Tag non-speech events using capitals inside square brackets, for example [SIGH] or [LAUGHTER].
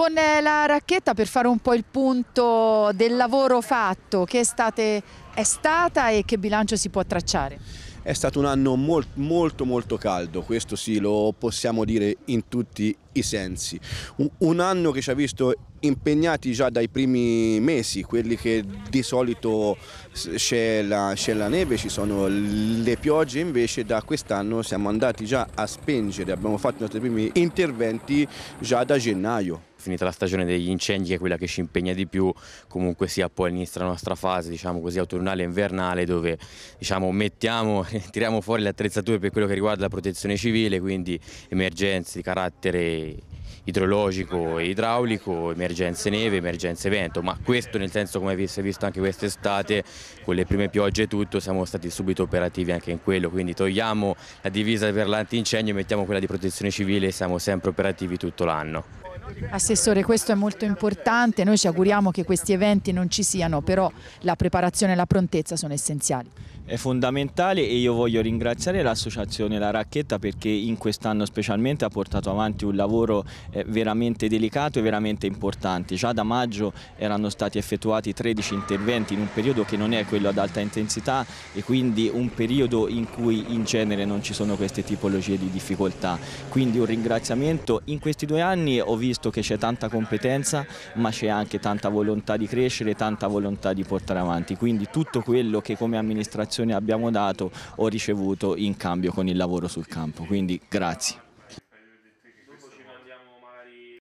Con eh, la racchetta per fare un po' il punto del lavoro fatto, che estate è stata e che bilancio si può tracciare? È stato un anno molto, molto molto caldo, questo sì lo possiamo dire in tutti i sensi. Un anno che ci ha visto impegnati già dai primi mesi, quelli che di solito c'è la, la, neve, ci sono le piogge, invece da quest'anno siamo andati già a spengere, abbiamo fatto i nostri primi interventi già da gennaio finita la stagione degli incendi che è quella che ci impegna di più, comunque sia poi all'inizio della nostra fase diciamo così autunnale e invernale dove diciamo, mettiamo, [LAUGHS] tiriamo fuori le attrezzature per quello che riguarda la protezione civile, quindi emergenze di carattere idrologico e idraulico, emergenze neve, emergenze vento, ma questo nel senso come si è visto anche quest'estate con le prime piogge e tutto siamo stati subito operativi anche in quello, quindi togliamo la divisa per l'antincendio e mettiamo quella di protezione civile e siamo sempre operativi tutto l'anno. Assessore, questo è molto importante, noi ci auguriamo che questi eventi non ci siano, però la preparazione e la prontezza sono essenziali. È fondamentale e io voglio ringraziare l'associazione La Racchetta perché in quest'anno specialmente ha portato avanti un lavoro eh, veramente delicato e veramente importante. Già da maggio erano stati effettuati 13 interventi in un periodo che non è quello ad alta intensità e quindi un periodo in cui in genere non ci sono queste tipologie di difficoltà. Quindi un ringraziamento. In questi due anni ho visto visto che c'è tanta competenza ma c'è anche tanta volontà di crescere, tanta volontà di portare avanti, quindi tutto quello che come amministrazione abbiamo dato ho ricevuto in cambio con il lavoro sul campo, quindi grazie.